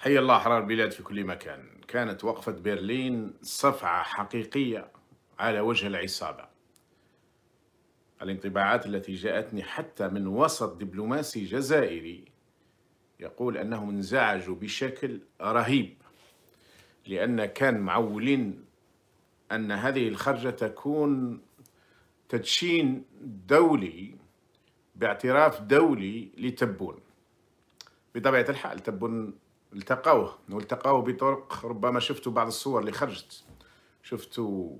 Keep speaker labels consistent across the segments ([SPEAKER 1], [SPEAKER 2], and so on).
[SPEAKER 1] حي الله أحرار البلاد في كل مكان كانت وقفة برلين صفعة حقيقية على وجه العصابة الانطباعات التي جاءتني حتى من وسط دبلوماسي جزائري يقول أنهم انزعجوا بشكل رهيب لأن كان معولين أن هذه الخرجة تكون تدشين دولي باعتراف دولي لتبون بطبيعة الحال تبون التقاوه والتقاوه بطرق ربما شفتوا بعض الصور اللي خرجت شفتوا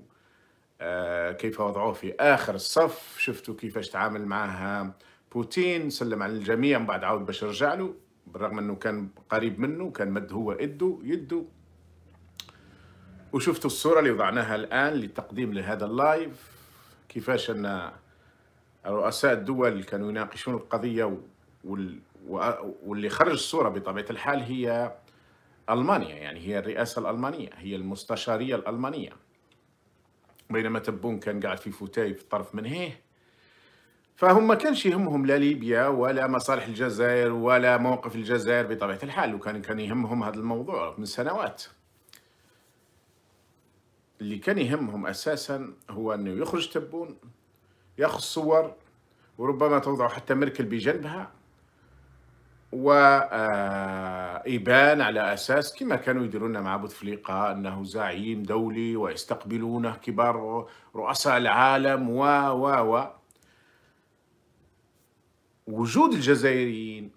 [SPEAKER 1] آه كيف وضعوه في اخر الصف شفتوا كيفاش تعامل معها بوتين سلم على الجميع من بعد عاود باش رجع له بالرغم انه كان قريب منه كان مد هو يده يده وشفتوا الصورة اللي وضعناها الآن للتقديم لهذا اللايف كيفاش أن رؤساء الدول كانوا يناقشون القضية واللي خرج الصورة بطبيعة الحال هي ألمانيا يعني هي الرئاسة الألمانية هي المستشارية الألمانية بينما تبون كان قاعد في فوتاي في طرف من هيه فهم ما كانش يهمهم لا ليبيا ولا مصالح الجزائر ولا موقف الجزائر بطبيعة الحال وكان كان يهمهم هذا الموضوع من سنوات اللي كان يهمهم أساسا هو أنه يخرج تبون ياخذ صور وربما توضع حتى ميركل بجنبها وإبان آه، على أساس كما كانوا يديرون مع بوتفليقة أنه زعيم دولي ويستقبلونه كبار رؤساء العالم و و و وجود الجزائريين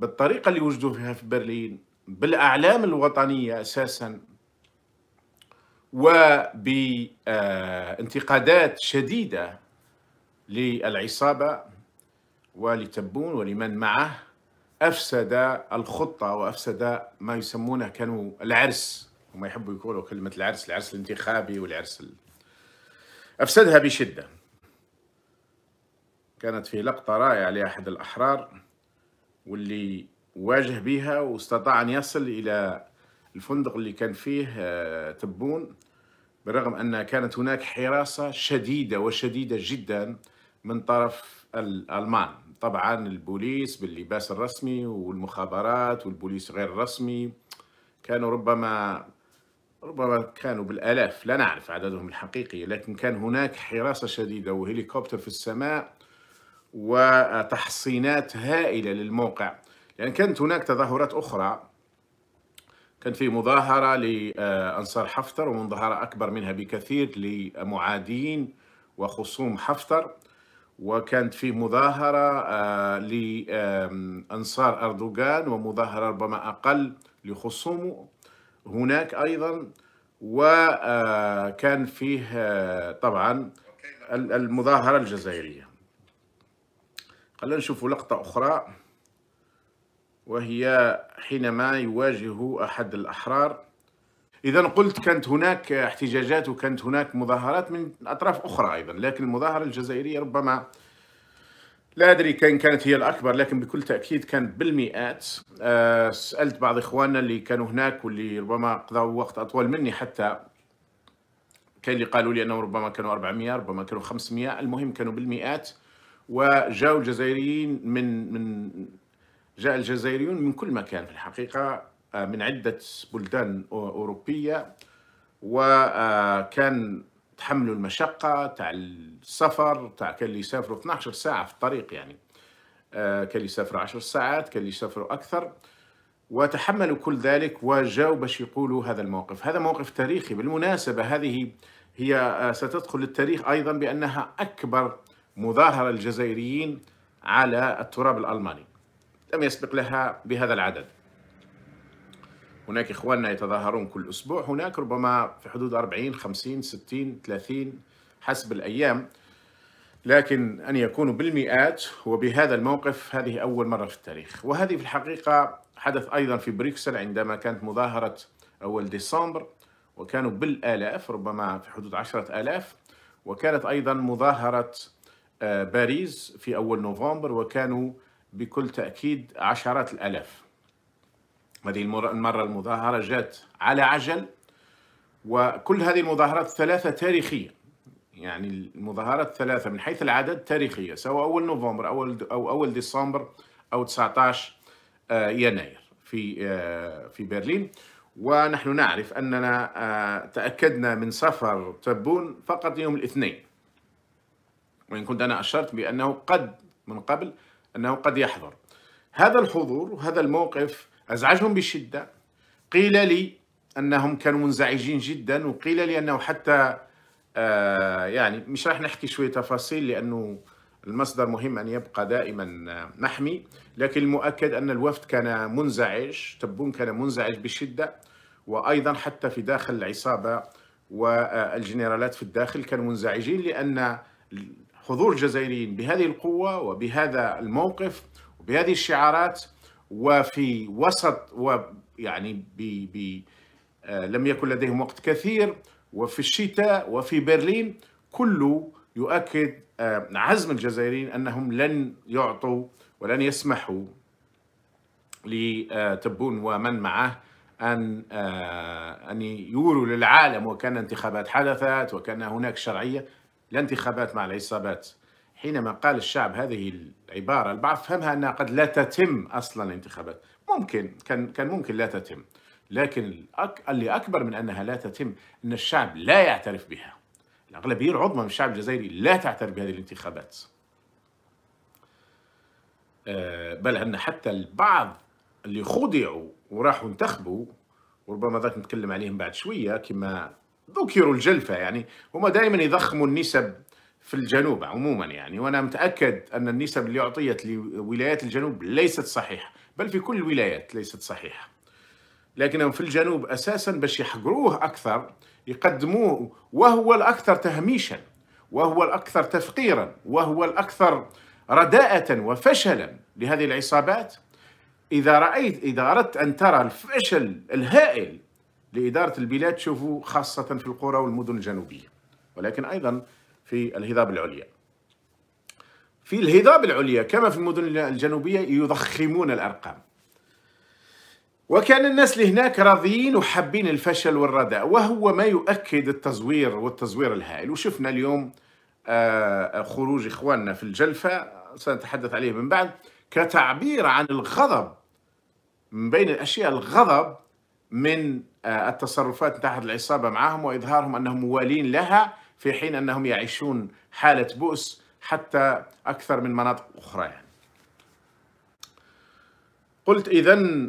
[SPEAKER 1] بالطريقة اللي وجدوا فيها في برلين بالأعلام الوطنية أساسا وبانتقادات شديدة للعصابة ولتبون ولمن معه افسد الخطه وافسد ما يسمونه كانوا العرس وما يحبوا يقولوا كلمه العرس العرس الانتخابي والعرس ال... افسدها بشده كانت في لقطه رائعه لاحد الاحرار واللي واجه بها واستطاع ان يصل الى الفندق اللي كان فيه آه، تبون بالرغم ان كانت هناك حراسه شديده وشديده جدا من طرف الالمان طبعا البوليس باللباس الرسمي والمخابرات والبوليس غير الرسمي كانوا ربما ربما كانوا بالآلاف لا نعرف عددهم الحقيقي لكن كان هناك حراسة شديدة وهليكوبتر في السماء وتحصينات هائلة للموقع لأن يعني كانت هناك تظاهرات أخرى كان في مظاهرة لأنصار حفتر ومظاهرة أكبر منها بكثير لمعادين وخصوم حفتر وكانت فيه مظاهرة آه، لأنصار أردوغان ومظاهرة ربما أقل لخصومه هناك أيضا وكان آه، فيه آه، طبعا المظاهرة الجزائرية خلينا نشوف لقطة أخرى وهي حينما يواجه أحد الأحرار اذا قلت كانت هناك احتجاجات وكانت هناك مظاهرات من اطراف اخرى ايضا لكن المظاهره الجزائريه ربما لا ادري كان كانت هي الاكبر لكن بكل تاكيد كانت بالمئات آه، سالت بعض اخواننا اللي كانوا هناك واللي ربما قضوا وقت اطول مني حتى كاين اللي قالوا لي انهم ربما كانوا 400 ربما كانوا 500 المهم كانوا بالمئات وجاءوا الجزائريين من من جاء الجزائريون من كل مكان في الحقيقه آه، من عدة بلدان أوروبية وكان تحملوا المشقة تاع السفر تاع كان اللي يسافروا 12 ساعة في الطريق يعني آه، كان اللي يسافروا 10 ساعات كان اللي يسافروا أكثر وتحملوا كل ذلك وجاوا باش يقولوا هذا الموقف هذا موقف تاريخي بالمناسبة هذه هي آه، ستدخل للتاريخ أيضا بأنها أكبر مظاهرة الجزائريين على التراب الألماني لم يسبق لها بهذا العدد هناك إخواننا يتظاهرون كل أسبوع هناك ربما في حدود 40 50 60 30 حسب الأيام لكن أن يكونوا بالمئات وبهذا الموقف هذه أول مرة في التاريخ وهذه في الحقيقة حدث أيضا في بريكسل عندما كانت مظاهرة أول ديسمبر وكانوا بالآلاف ربما في حدود عشرة آلاف وكانت أيضا مظاهرة آه، باريس في أول نوفمبر وكانوا بكل تأكيد عشرات الآلاف هذه المرة المظاهرة جات على عجل وكل هذه المظاهرات الثلاثة تاريخية يعني المظاهرات الثلاثة من حيث العدد تاريخية سواء أول نوفمبر أول أو أول ديسمبر أو 19 آه، يناير في آه، في برلين ونحن نعرف أننا آه، تأكدنا من سفر تبون فقط يوم الاثنين وإن كنت أنا أشرت بأنه قد من قبل أنه قد يحضر هذا الحضور وهذا الموقف أزعجهم بشدة قيل لي أنهم كانوا منزعجين جدا وقيل لي أنه حتى آه يعني مش راح نحكي شوية تفاصيل لأنه المصدر مهم أن يبقى دائما آه، محمي لكن المؤكد أن الوفد كان منزعج تبون كان منزعج بشدة وأيضا حتى في داخل العصابة والجنرالات في الداخل كانوا منزعجين لأن حضور الجزائريين بهذه القوة وبهذا الموقف وبهذه الشعارات وفي وسط ويعني ب ب آه، لم يكن لديهم وقت كثير وفي الشتاء وفي برلين كله يؤكد آه، عزم الجزائريين انهم لن يعطوا ولن يسمحوا لتبون ومن معه ان آه، ان يوروا للعالم وكان انتخابات حدثت وكان هناك شرعيه لا انتخابات مع العصابات حينما قال الشعب هذه العبارة البعض فهمها أنها قد لا تتم أصلا الانتخابات ممكن كان, كان ممكن لا تتم لكن اللي أكبر من أنها لا تتم أن الشعب لا يعترف بها الأغلبية العظمى من الشعب الجزائري لا تعترف بهذه الانتخابات آه، بل أن حتى البعض اللي خضعوا وراحوا انتخبوا وربما ذاك نتكلم عليهم بعد شوية كما ذكروا الجلفة يعني هما دائما يضخموا النسب في الجنوب عموما يعني وانا متاكد ان النسب اللي اعطيت لولايات الجنوب ليست صحيحه بل في كل الولايات ليست صحيحه لكنهم في الجنوب اساسا باش يحقروه اكثر يقدموه وهو الاكثر تهميشا وهو الاكثر تفقيرا وهو الاكثر رداءه وفشلا لهذه العصابات اذا رايت اذا اردت ان ترى الفشل الهائل لاداره البلاد شوفوا خاصه في القرى والمدن الجنوبيه ولكن ايضا في الهضاب العليا في الهضاب العليا كما في المدن الجنوبية يضخمون الأرقام وكان الناس اللي هناك راضيين وحابين الفشل والرداء وهو ما يؤكد التزوير والتزوير الهائل وشفنا اليوم آه، خروج إخواننا في الجلفة سنتحدث عليه من بعد كتعبير عن الغضب من بين الأشياء الغضب من آه، التصرفات تحت العصابة معهم وإظهارهم أنهم موالين لها في حين أنهم يعيشون حالة بؤس حتى أكثر من مناطق أخرى يعني. قلت إذا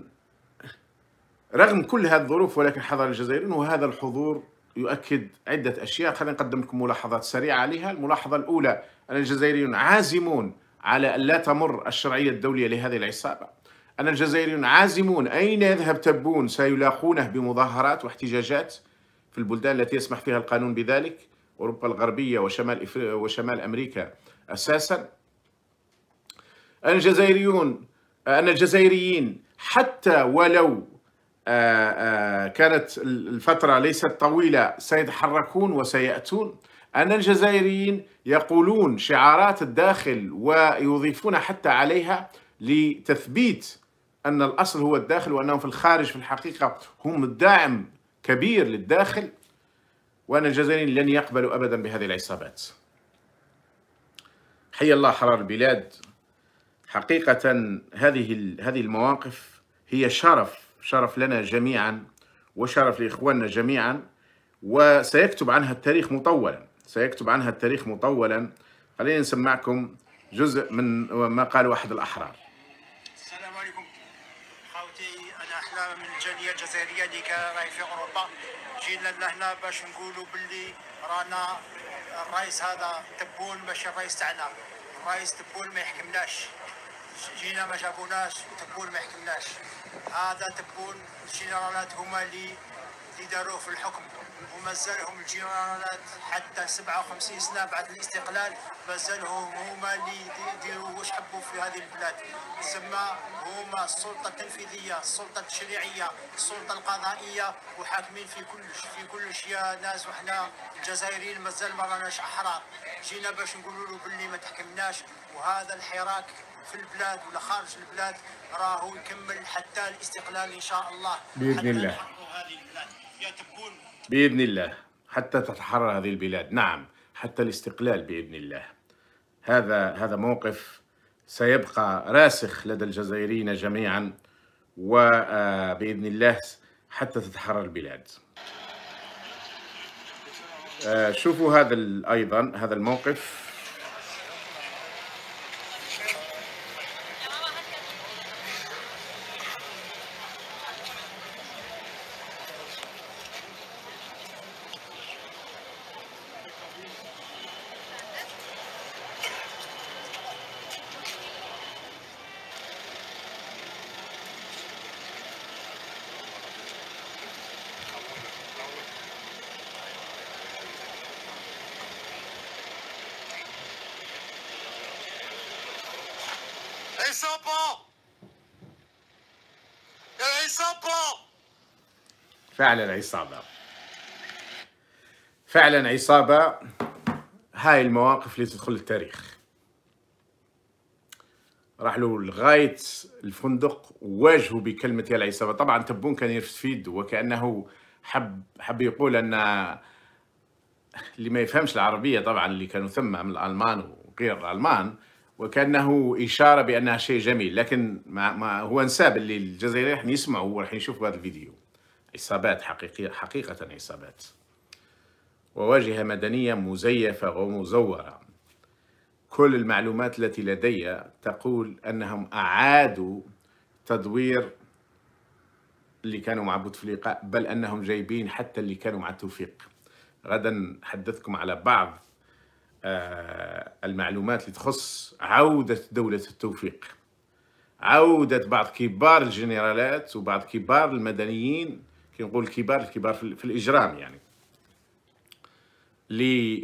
[SPEAKER 1] رغم كل هذه الظروف ولكن حضر الجزائر وهذا الحضور يؤكد عدة أشياء خلينا نقدم لكم ملاحظات سريعة عليها الملاحظة الأولى أن الجزائريون عازمون على أن لا تمر الشرعية الدولية لهذه العصابة أن الجزائريون عازمون أين يذهب تبون سيلاقونه بمظاهرات واحتجاجات في البلدان التي يسمح فيها القانون بذلك أوروبا الغربية وشمال, وشمال أمريكا أساسا أن الجزائريون أن الجزائريين حتى ولو آه، آه، كانت الفترة ليست طويلة سيتحركون وسيأتون أن الجزائريين يقولون شعارات الداخل ويضيفون حتى عليها لتثبيت أن الأصل هو الداخل وأنهم في الخارج في الحقيقة هم الداعم كبير للداخل وأن الجزائريين لن يقبلوا أبدا بهذه العصابات حي الله حرار البلاد حقيقة هذه هذه المواقف هي شرف شرف لنا جميعا وشرف لإخواننا جميعا وسيكتب عنها التاريخ مطولا سيكتب عنها التاريخ مطولا خلينا نسمعكم جزء من ما قال واحد الأحرار الوطنيه الجزائريه اللي كان راهي في اوروبا جينا لهنا باش نقولوا باللي رانا الرئيس هذا تبون ماشي الرئيس تاعنا الرئيس تبون ما يحكمناش جينا ما جابوناش وتبون ما يحكمناش هذا تبون جينا رانا هما اللي اللي داروه في الحكم ومازالهم الجيرانات حتى 57 سنه بعد الاستقلال مازالهم هما اللي يديروا واش حبوا في هذه البلاد تسمى هما السلطه التنفيذيه السلطه التشريعيه السلطه القضائيه وحاكمين في كلش في كلش يا ناس وحنا الجزائريين مازال ما راناش احرار جينا باش نقولوا له باللي ما تحكمناش وهذا الحراك في البلاد ولا خارج البلاد راهو يكمل حتى الاستقلال ان شاء الله باذن الله هذه البلاد باذن الله حتى تتحرر هذه البلاد نعم حتى الاستقلال باذن الله هذا هذا موقف سيبقى راسخ لدى الجزائريين جميعا وباذن آه، الله حتى تتحرر البلاد آه، شوفوا هذا ايضا هذا الموقف العصابة العصابة فعلا عصابة فعلا عصابة هاي المواقف اللي تدخل التاريخ راح له لغاية الفندق وواجهوا بكلمة يا العصابة طبعا تبون كان يستفيد وكأنه حب حب يقول أن اللي ما يفهمش العربية طبعا اللي كانوا ثم من الألمان وغير الألمان وكانه اشاره بانها شيء جميل لكن ما, ما هو انساب اللي الجزائري راح يسمعوا وراح يشوفوا هذا الفيديو عصابات حقيقيه حقيقه عصابات وواجهه مدنيه مزيفه ومزوره كل المعلومات التي لدي تقول انهم اعادوا تدوير اللي كانوا مع بوتفليقه بل انهم جايبين حتى اللي كانوا مع توفيق غدا حدثكم على بعض آه، المعلومات اللي تخص عودة دولة التوفيق عودة بعض كبار الجنرالات وبعض كبار المدنيين كي نقول كبار الكبار في الإجرام يعني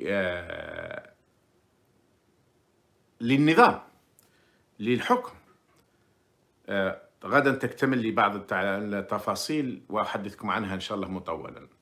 [SPEAKER 1] آه، للنظام للحكم آه، غدا تكتمل لي بعض التفاصيل وأحدثكم عنها إن شاء الله مطولاً